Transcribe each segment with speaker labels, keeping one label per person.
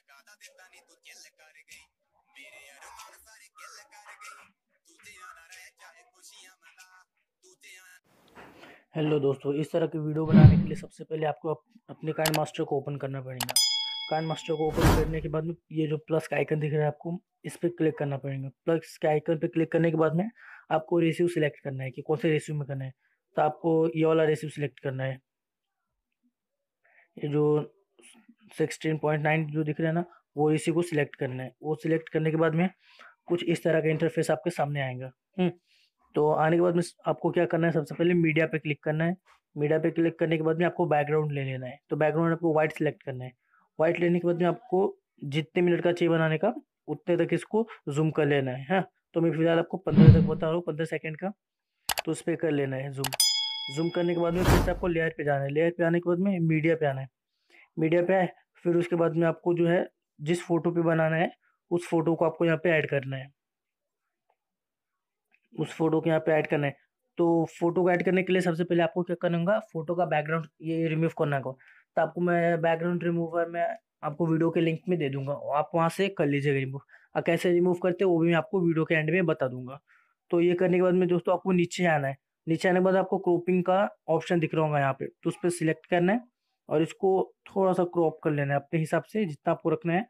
Speaker 1: ਲਗਾਦਾ ਦਿੱਤਾ ਨਹੀਂ ਤੂੰ ਕਿੱਲ ਕਰ ਗਈ ਮੇਰੇ ਅਰਮਾਨ ਸਾਰੇ ਕਿੱਲ ਕਰ ਗਈ ਤੂੰ ਤੇ ਆਣਾ ਰਹਿ ਚਾਹੇ ਖੁਸ਼ੀਆਂ ਮਨਾ ਤੂੰ ਤੇ ਆਣਾ हेलो दोस्तों इस तरह की वीडियो बनाने के लिए सबसे पहले आपको अप, अपने कान मास्टर को ओपन करना पड़ेगा कान मास्टर को ओपन करने के बाद में ये जो प्लस का आइकन दिख रहा है आपको इस पर क्लिक करना पड़ेगा प्लस के आइकन पे क्लिक करने के बाद में आपको रेसिव सिलेक्ट करना है कि कौन से रेसिव में करना है तो आपको ये वाला रेसिव सिलेक्ट करना है ये जो सिक्सटीन पॉइंट नाइन जो दिख रहा है ना वो इसी को सिलेक्ट करना है वो सिलेक्ट करने के बाद में कुछ इस तरह का इंटरफेस आपके सामने आएगा हम्म। तो आने के बाद में आपको क्या करना है सबसे पहले मीडिया पे क्लिक करना है मीडिया पे क्लिक करने के बाद में आपको बैकग्राउंड ले लेना है तो बैकग्राउंड आपको वाइट सेलेक्ट करना है वाइट लेने के बाद में आपको जितने मिनट का चाहिए बनाने का उतने तक इसको जूम कर लेना है हाँ तो मैं फिलहाल आपको पंद्रह तक बता रहा हूँ पंद्रह सेकेंड का तो उस पर कर लेना है जूम जूम करने के बाद में फिर से आपको लेयर पे जाना है लेयर पे आने के बाद में मीडिया पे आना है मीडिया पे फिर उसके बाद में आपको जो है जिस फोटो पे बनाना है उस फोटो को आपको यहाँ पे ऐड करना है उस फोटो को यहाँ पे ऐड करना है तो फोटो को ऐड करने के लिए सबसे पहले आपको क्या करना होगा फोटो का बैकग्राउंड ये रिमूव करना होगा तो आपको मैं बैकग्राउंड रिमूवर में आपको वीडियो के लिंक में दे दूंगा आप वहाँ से कर लीजिएगा रिमूव और कैसे रिमूव करते हो वो भी मैं आपको वीडियो के एंड में बता दूंगा तो ये करने के बाद में दोस्तों आपको नीचे आना है नीचे आने के बाद आपको क्रोपिंग का ऑप्शन दिख रहा होगा यहाँ पे तो उस पर सिलेक्ट करना है और इसको थोड़ा सा क्रॉप कर लेना है अपने हिसाब से जितना आपको रखना है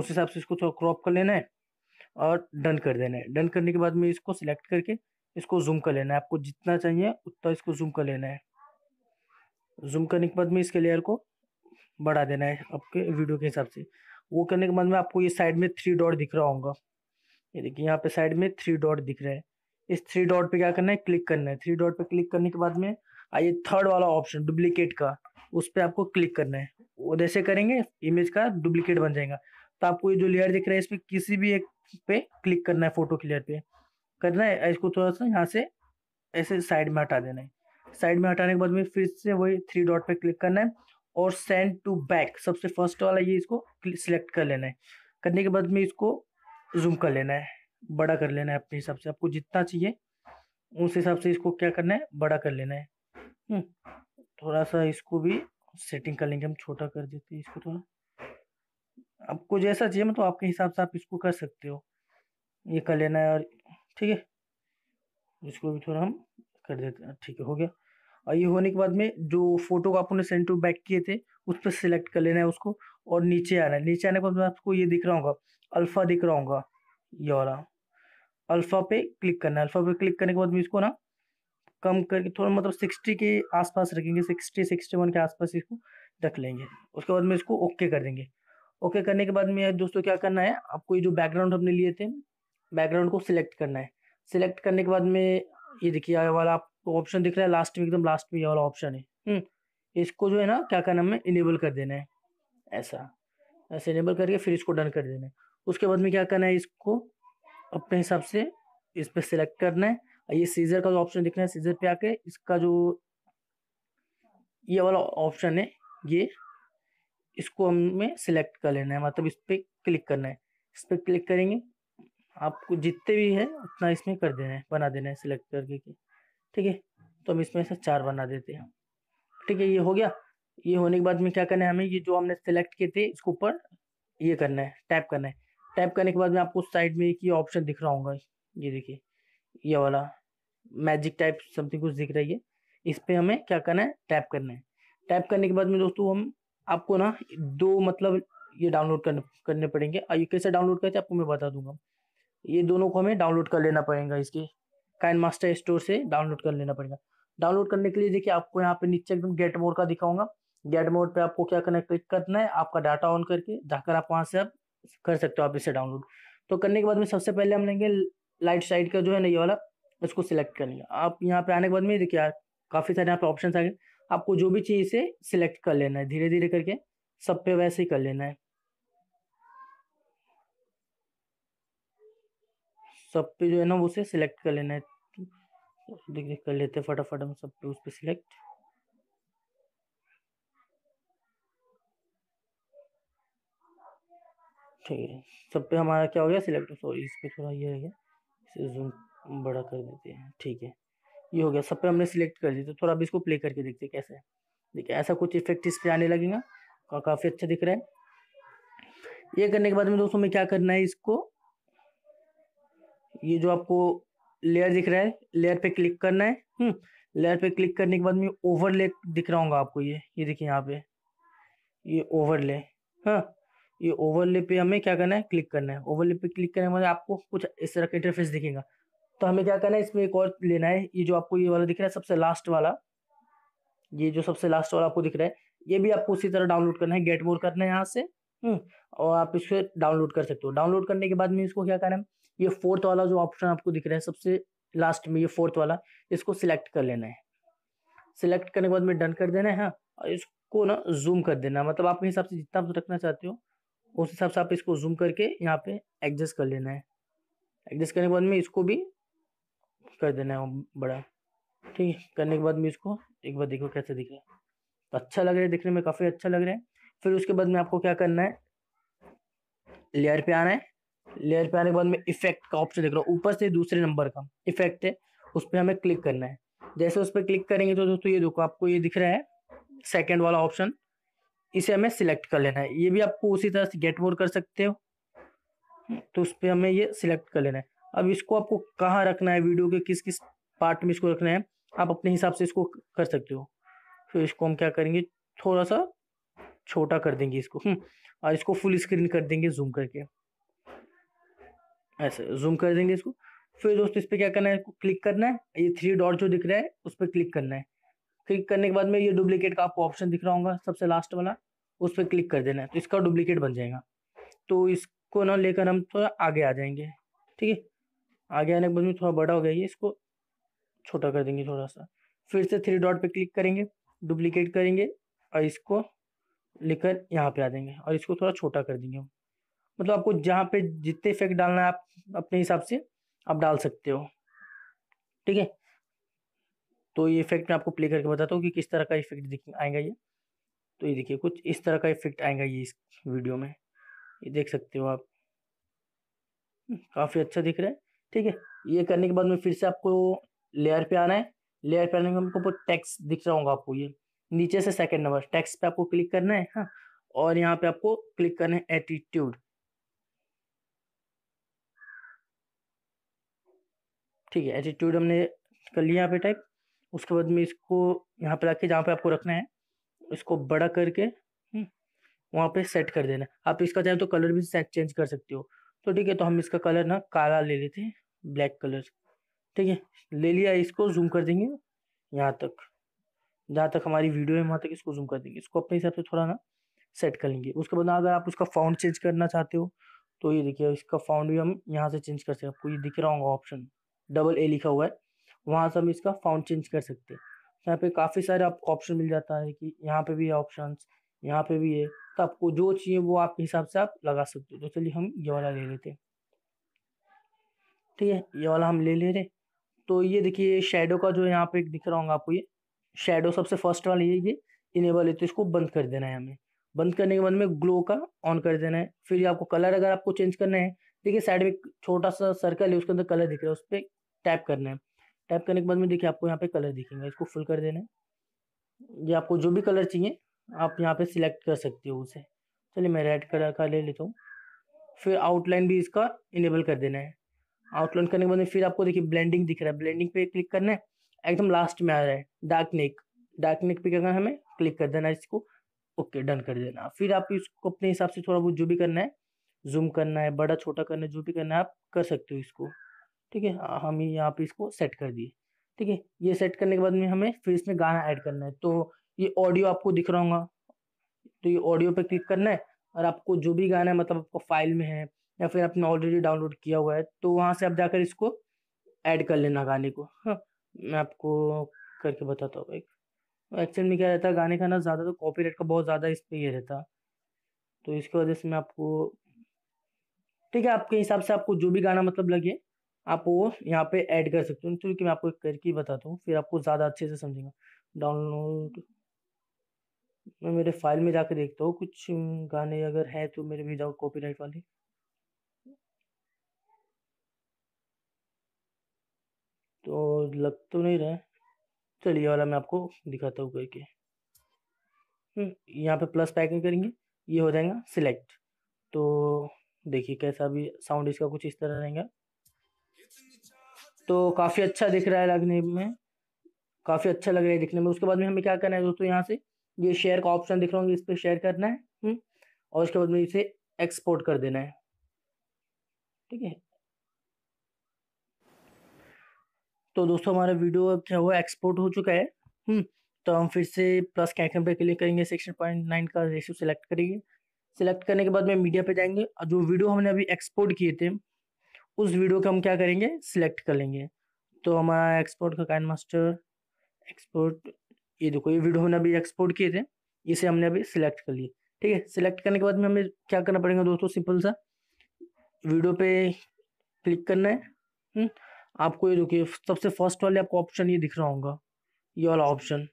Speaker 1: उस हिसाब से इसको थोड़ा क्रॉप कर लेना है और डन कर देना है डन करने के बाद में इसको सिलेक्ट करके इसको जूम कर लेना है आपको जितना चाहिए उतना इसको जूम कर लेना है जूम करने के बाद में इसके लेयर को बढ़ा देना है आपके वीडियो के हिसाब से वो करने के बाद में आपको ये साइड में थ्री डॉट दिख रहा होगा ये देखिए यहाँ पे साइड में थ्री डॉट दिख रहा है इस थ्री डॉट पे क्या करना है क्लिक करना है थ्री डॉट पे क्लिक करने के बाद में आइए थर्ड वाला ऑप्शन डुप्लीकेट का उस पर आपको क्लिक करना है वो जैसे करेंगे इमेज का डुप्लीकेट बन जाएगा तो आपको ये जो लेयर दिख रहा है इस पर किसी भी एक पे क्लिक करना है फोटो क्लियर पे करना है इसको थोड़ा सा यहाँ से ऐसे साइड में हटा देना है साइड में हटाने के बाद में फिर से वही थ्री डॉट पे क्लिक करना है और सेंड टू बैक सबसे फर्स्ट वाला ये इसको सिलेक्ट कर लेना है करने के बाद में इसको जूम कर लेना है बड़ा कर लेना है अपने हिसाब से आपको जितना चाहिए उस हिसाब से इसको क्या करना है बड़ा कर लेना है हम्म। थोड़ा सा इसको भी सेटिंग कर लेंगे हम छोटा कर देते हैं इसको थोड़ा आपको जैसा चाहिए मतलब आपके हिसाब से आप इसको कर सकते हो ये कर लेना है और ठीक है इसको भी थोड़ा हम कर देते हैं ठीक है हो गया और ये होने के बाद में जो फोटो को आपने सेंड टू बैक किए थे उस पर सिलेक्ट कर लेना है उसको और नीचे आना है नीचे आने के बाद आपको ये दिख रहा होगा अल्फ़ा दिख रहा होगा ये वाला अल्फ़ा पे क्लिक करना है अल्फ़ा पे क्लिक करने के बाद में इसको ना कम करके थोड़ा मतलब सिक्सटी के आसपास रखेंगे सिक्सटी सिक्सटी वन के आसपास इसको रख लेंगे उसके बाद में इसको ओके कर देंगे ओके करने के बाद में दोस्तों क्या करना है आपको ये जो बैकग्राउंड हमने लिए थे बैकग्राउंड को सिलेक्ट करना है सिलेक्ट करने के बाद में ये देखिए ये वाला आपको ऑप्शन दिख रहा है लास्ट में एकदम लास्ट में ये वाला ऑप्शन है हम्म, इसको जो है ना क्या करना हमें इनेबल कर देना है ऐसा ऐसे इनेबल करके फिर इसको डन कर देना है उसके बाद में क्या करना है इसको अपने हिसाब से इस पर सिलेक्ट करना है ये सीजर का जो ऑप्शन दिख रहा है सीजर पे आके इसका जो ये वाला ऑप्शन है ये इसको हमें सिलेक्ट कर लेना है मतलब इस पर क्लिक करना है इस पर क्लिक करेंगे आपको जितने भी है उतना इसमें कर देना है बना देना है सिलेक्ट करके के ठीक है तो हम इसमें से चार बना देते हैं ठीक है ये हो गया ये होने के बाद में क्या करना है हमें ये जो हमने सेलेक्ट किए थे इसके ऊपर ये करना है टैप करना है टैप करने के बाद में आपको साइड में एक ये ऑप्शन दिख रहा होगा ये देखिए ये वाला मैजिक टाइप समथिंग कुछ दिख रही है इस पर हमें क्या करना है टैप करना है टैप करने के बाद में दोस्तों हम आपको ना दो मतलब ये डाउनलोड करने करने पड़ेंगे और ये कैसे डाउनलोड करते हैं आपको मैं बता दूंगा ये दोनों को हमें डाउनलोड कर लेना पड़ेगा इसके काइन मास्टर स्टोर से डाउनलोड कर लेना पड़ेगा डाउनलोड करने के लिए देखिए आपको यहाँ पे नीचे एकदम गेट मोड का दिखाऊंगा गेट मोड पे आपको क्या करना है क्लिक करना है आपका डाटा ऑन करके जाकर आप वहाँ से आप कर सकते हो आप इसे डाउनलोड तो करने के बाद में सबसे पहले हम लेंगे लाइट साइड का जो है ना ये वाला इसको सिलेक्ट कर लेंगे आप यहाँ पे आने के बाद में देखिए यार काफ़ी सारे यहाँ पे ऑप्शन आ गए आपको जो भी चीज इसे सिलेक्ट कर लेना है धीरे धीरे करके सब पे वैसे ही कर लेना है सब पे जो है ना उसे सिलेक्ट कर लेना है देख देख कर लेते हैं फटाफट हम सब पे उस पर सिलेक्ट ठीक है सब पे हमारा क्या हो गया सिलेक्ट सॉरी इस पर थोड़ा ये रह गया इसे जूम बड़ा कर देते हैं ठीक है ये हो गया सब पे हमने सिलेक्ट कर दिया तो थोड़ा अब इसको प्ले करके देखते हैं कैसे है देखिए ऐसा कुछ इफेक्ट इस पर आने लगेगा का, काफ़ी अच्छा दिख रहा है ये करने के बाद में दोस्तों में क्या करना है इसको ये जो आपको लेयर दिख रहा है लेयर पे क्लिक करना है लेयर हम्म, पे क्लिक करने के बाद में ओवरले दिख रहा होगा आपको ये ये देखिए यहाँ पे ये ओवरले हाँ ये ओवरले पे हमें क्या करना है क्लिक करना है ओवरले पे क्लिक करने के बाद आपको कुछ इस तरह का इंटरफेस दिखेगा तो हमें क्या करना है इसमें एक और लेना है ये जो आपको ये वाला दिख रहा है सबसे लास्ट वाला ये जो सबसे लास्ट वाला आपको दिख रहा है ये भी आपको उसी तरह डाउनलोड करना है गेट मोर करना है यहाँ से हम्म, और आप इसको डाउनलोड कर सकते हो डाउनलोड करने के बाद में इसको क्या करना है ये फोर्थ वाला जो ऑप्शन आपको दिख रहा है सबसे लास्ट में ये फोर्थ वाला इसको सिलेक्ट कर लेना है सिलेक्ट करने के बाद में डन कर देना है हाँ और इसको ना जूम कर देना मतलब आपके हिसाब से जितना आप रखना चाहते हो उस हिसाब से आप इसको जूम करके यहाँ पे एडजस्ट कर लेना है एडजस्ट करने के बाद में इसको भी कर देना है बड़ा ठीक है करने के बाद में इसको एक बार देखो कैसे दिख रहा है तो अच्छा लग रहा है दिखने में काफ़ी अच्छा लग रहा है फिर उसके बाद में आपको क्या करना है लेयर पे आना है लेयर पे आने के बाद में इफेक्ट का ऑप्शन देख रहा हूँ ऊपर से दूसरे नंबर का इफेक्ट है उस पर हमें क्लिक करना है जैसे उस पर क्लिक करेंगे तो दोस्तों ये देखो आपको ये दिख रहा है सेकेंड वाला ऑप्शन इसे हमें सिलेक्ट कर लेना है ये भी आपको उसी तरह से गेट मोर कर सकते हो तो उस पर हमें ये सिलेक्ट कर लेना है अब इसको आपको कहाँ रखना है वीडियो के किस किस पार्ट में इसको रखना है आप अपने हिसाब से इसको कर सकते हो फिर इसको हम क्या करेंगे थोड़ा सा छोटा कर देंगे इसको हम्म, और इसको फुल स्क्रीन कर देंगे जूम करके ऐसे जूम कर देंगे इसको फिर दोस्तों इस पर क्या करना है इसको क्लिक करना है ये थ्री डॉट जो दिख रहा है उस पर क्लिक करना है क्लिक करने के बाद में ये डुप्लीकेट का आपको ऑप्शन दिख रहा होगा सबसे लास्ट वाला उस पर क्लिक कर देना है तो इसका डुप्लीकेट बन जाएगा तो इसको ना लेकर हम थोड़ा आगे आ जाएंगे ठीक है आगे आने के बाद में थोड़ा बड़ा हो गया ये इसको छोटा कर देंगे थोड़ा सा फिर से थ्री डॉट पे क्लिक करेंगे डुप्लीकेट करेंगे और इसको लेकर यहाँ पे आ जाएंगे और इसको थोड़ा छोटा कर देंगे हम मतलब आपको जहाँ पे जितने इफेक्ट डालना है आप अपने हिसाब से आप डाल सकते हो ठीक है तो ये इफेक्ट मैं आपको प्ले करके बताता हूँ कि किस तरह का इफेक्ट आएगा ये तो ये देखिए कुछ इस तरह का इफेक्ट आएगा ये इस वीडियो में ये देख सकते हो आप हम्म, काफ़ी अच्छा दिख रहा है ठीक है ये करने के बाद में फिर से आपको लेयर पे आना है लेयर पे आने के बाद टैक्स दिख रहा होगा आपको ये नीचे से सेकंड नंबर टैक्स पे आपको क्लिक करना है हाँ और यहाँ पे आपको क्लिक करना है एटीट्यूड ठीक है एटीट्यूड हमने कर लिया यहाँ पे टाइप उसके बाद में इसको यहाँ पे रखे जहाँ पे आपको रखना है इसको बड़ा करके हम्म, वहाँ पे सेट कर देना आप इसका चाहे तो कलर भी सेट चेंज कर सकते हो तो ठीक है तो हम इसका कलर ना काला ले लेते हैं ब्लैक कलर ठीक है ले लिया इसको जूम कर देंगे यहाँ तक जहाँ तक हमारी वीडियो है वहाँ तक इसको जूम कर देंगे इसको अपने हिसाब से थोड़ा ना सेट कर लेंगे उसके बाद अगर आप उसका फाउंड चेंज करना चाहते हो तो ये देखिए इसका फाउंड भी हम यहाँ से चेंज कर सकते हैं आपको ये दिख रहा होगा ऑप्शन डबल ए लिखा हुआ है वहाँ से हम इसका फाउंड चेंज कर सकते हैं यहाँ पे काफ़ी सारे आपको ऑप्शन मिल जाता है कि यहाँ पे भी है ऑप्शन यहाँ पे भी है तो आपको जो चाहिए वो आपके हिसाब से आप लगा सकते हो तो चलिए हम ये वाला ले लेते हैं ठीक है ये वाला हम ले ले रहे तो ये देखिए शेडो का जो यहाँ पे दिख रहा होगा आपको ये शेडो सबसे फर्स्ट वाला ये ये इनेबल है तो इसको बंद कर देना है हमें बंद करने के बाद में ग्लो का ऑन कर देना है फिर आपको कलर अगर आपको चेंज करना है देखिए साइड में छोटा सा सर्कल है उसके अंदर कलर दिख रहा है उस पर टैप करना है टैप करने के बाद में देखिए आपको यहाँ पे कलर दिखेंगे इसको फुल कर देना है ये आपको जो भी कलर चाहिए आप यहाँ पे सिलेक्ट कर सकते हो उसे चलिए मैं रेड कलर का ले लेता हूँ फिर आउटलाइन भी इसका इनेबल कर देना है आउटलाइन करने के बाद में फिर आपको देखिए ब्लेंडिंग दिख रहा है ब्लेंडिंग पे क्लिक करना है एकदम लास्ट में आ रहा है डार्क नेक डार्क नेक पे करना हमें क्लिक कर देना है इसको ओके डन कर देना फिर आप इसको अपने हिसाब से थोड़ा बहुत जो भी करना है जूम करना है बड़ा छोटा करना है जो भी करना है आप कर सकते हो इसको ठीक है हाँ, हम यहाँ पे इसको सेट कर दिए ठीक है ये सेट करने के बाद में हमें फिर इसमें गाना ऐड करना है तो ये ऑडियो आपको दिख रहा होगा तो ये ऑडियो पे क्लिक करना है और आपको जो भी गाना है मतलब आपको फाइल में है या फिर आपने ऑलरेडी डाउनलोड किया हुआ है तो वहाँ से आप जाकर इसको ऐड कर लेना गाने को हाँ मैं आपको करके बताता हूँ एक एक्चुअल में क्या रहता है गाने का ना ज़्यादा तो कॉपीराइट का बहुत ज़्यादा इस पर यह रहता तो इसकी वजह से मैं आपको ठीक है आपके हिसाब से आपको जो भी गाना मतलब लगे आप वो यहाँ पे ऐड कर सकते हो क्योंकि मैं आपको करके बताता हूँ फिर आपको ज़्यादा अच्छे से समझेगा डाउनलोड मैं मेरे फाइल में जाकर देखता हूँ कुछ गाने अगर हैं तो मेरे भेजा राइट वाले तो लग तो नहीं रहे चलिए वाला मैं आपको दिखाता हूँ करके हम्म, यहाँ पे प्लस पैकिंग करेंगे ये हो जाएगा सिलेक्ट तो देखिए कैसा भी साउंड इसका कुछ इस तरह रहेगा तो काफ़ी अच्छा दिख रहा है लगने में काफ़ी अच्छा लग रहा है दिखने में उसके बाद में हमें क्या करना है दोस्तों यहाँ से ये शेयर का ऑप्शन दिख रहा होंगे इस पर शेयर करना है हम्म। और उसके बाद में इसे एक्सपोर्ट कर देना है ठीक है तो दोस्तों हमारा वीडियो क्या हुआ एक्सपोर्ट हो चुका है हम्म। तो हम फिर से प्लस के आइकन पर क्लिक करेंगे सेक्शन पॉइंट नाइन का रेशियो सेलेक्ट करेंगे सेलेक्ट करने के बाद में मीडिया पे जाएंगे और जो वीडियो हमने अभी एक्सपोर्ट किए थे उस वीडियो को हम क्या करेंगे सिलेक्ट कर लेंगे तो हमारा एक्सपोर्ट का काइन मास्टर एक्सपोर्ट ये देखो ये वीडियो हमने अभी एक्सपोर्ट किए थे इसे हमने अभी सिलेक्ट कर लिए ठीक है सिलेक्ट करने के बाद में हमें क्या करना पड़ेगा दोस्तों सिंपल सा वीडियो पे क्लिक करना है हुँ? हम्म? आपको ये देखिए सबसे फर्स्ट वाले आपको ऑप्शन ये दिख रहा होगा ये वाला ऑप्शन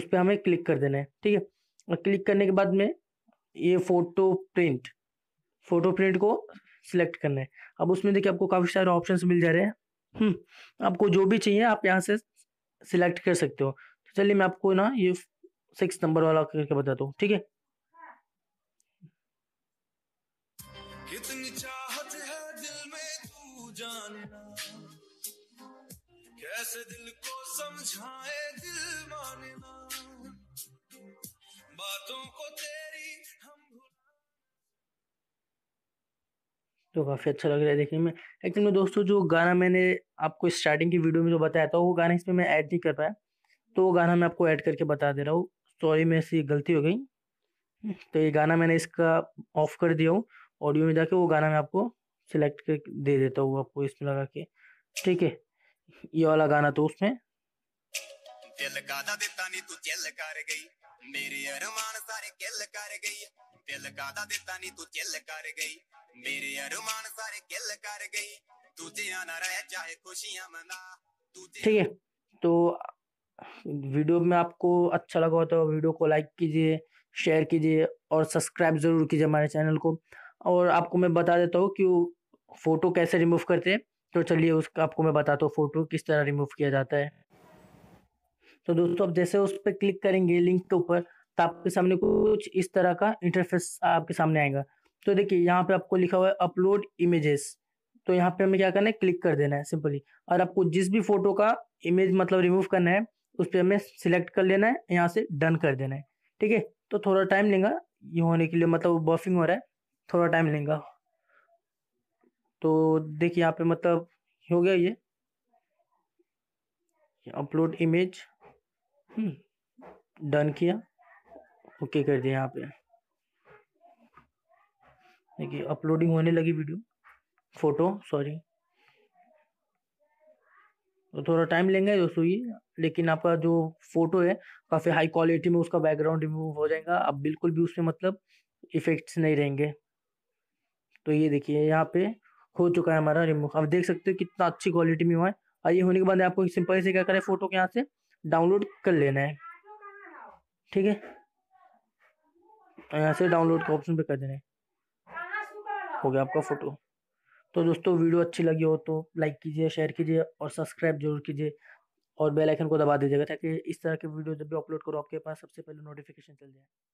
Speaker 1: उस पर हमें क्लिक कर देना है ठीक है और क्लिक करने के बाद में ये फ़ोटो प्रिंट फ़ोटो प्रिंट को सिलेक्ट करना है अब उसमें देखिए आपको काफ़ी सारे ऑप्शन मिल जा रहे हैं हम्म, आपको जो भी चाहिए आप यहाँ से सिलेक्ट कर सकते हो तो चलिए मैं आपको ना ये सिक्स नंबर वाला करके बताता हूँ ठीक है कितनी चाहत है दिल में तू कैसे दिल को समझाए दिल बातों को तेरी जो काफ़ी अच्छा लग रहा है देखने में एक्चुअली में दोस्तों जो गाना मैंने आपको स्टार्टिंग की वीडियो में जो बताया था वो गाना इसमें मैं ऐड नहीं कर पाया तो वो गाना मैं आपको ऐड करके बता दे रहा हूँ सॉरी मेरे से गलती हो गई तो ये गाना मैंने इसका ऑफ कर दिया हूँ ऑडियो में जाके वो गाना मैं आपको सिलेक्ट कर दे देता हूँ आपको इसमें लगा के ठीक है ये वाला गाना तो उसमें दिल गाना देता नहीं तू चल कर गई सारे किल कर गई दिल का दा दिता नहीं तू चिल कर गई ਕਰ ਗਈ सारे किल कर गई तू जिया ना ਨਾ ਰਹਿ खुशियां मना तू ठीक है तो वीडियो में आपको अच्छा लगा हो तो वीडियो को लाइक कीजिए शेयर कीजिए और सब्सक्राइब ज़रूर कीजिए हमारे चैनल को और आपको मैं बता देता हूँ कि फ़ोटो कैसे रिमूव करते हैं तो चलिए उसका आपको मैं बताता हूँ फ़ोटो किस तरह रिमूव किया जाता है तो दोस्तों आप जैसे उस पर क्लिक करेंगे लिंक के ऊपर तो आपके सामने कुछ इस तरह का इंटरफेस आपके सामने आएगा तो देखिए यहाँ पे आपको लिखा हुआ है अपलोड इमेजेस तो यहाँ पे हमें क्या करना है क्लिक कर देना है सिंपली और आपको जिस भी फोटो का इमेज मतलब रिमूव करना है उस पर हमें सिलेक्ट कर लेना है यहाँ से डन कर देना है ठीक है तो थोड़ा टाइम लेगा ये होने के लिए मतलब बफिंग हो रहा है थोड़ा टाइम लेगा तो देखिए यहाँ पे मतलब हो गया ये अपलोड इमेज डन हम्म, किया ओके कर दिया यहाँ पे देखिए अपलोडिंग होने लगी वीडियो फ़ोटो सॉरी तो थोड़ा टाइम लेंगे दोस्तों ये लेकिन आपका जो फ़ोटो है काफ़ी हाई क्वालिटी में उसका बैकग्राउंड रिमूव हो जाएगा अब बिल्कुल भी उसमें मतलब इफ़ेक्ट्स नहीं रहेंगे तो ये देखिए यहाँ पे हो चुका है हमारा रिमूव अब देख सकते हो कितना अच्छी क्वालिटी में हुआ है और ये होने के बाद आपको सिंपल से क्या करें फ़ोटो के यहाँ से डाउनलोड कर लेना है ठीक है यहाँ से डाउनलोड का ऑप्शन पे कर देना है हो गया आपका फ़ोटो तो दोस्तों वीडियो अच्छी लगी हो तो लाइक कीजिए शेयर कीजिए और सब्सक्राइब जरूर कीजिए और बेल आइकन को दबा दीजिएगा ताकि इस तरह के वीडियो जब भी अपलोड करो आपके पास सबसे पहले नोटिफिकेशन चल जाए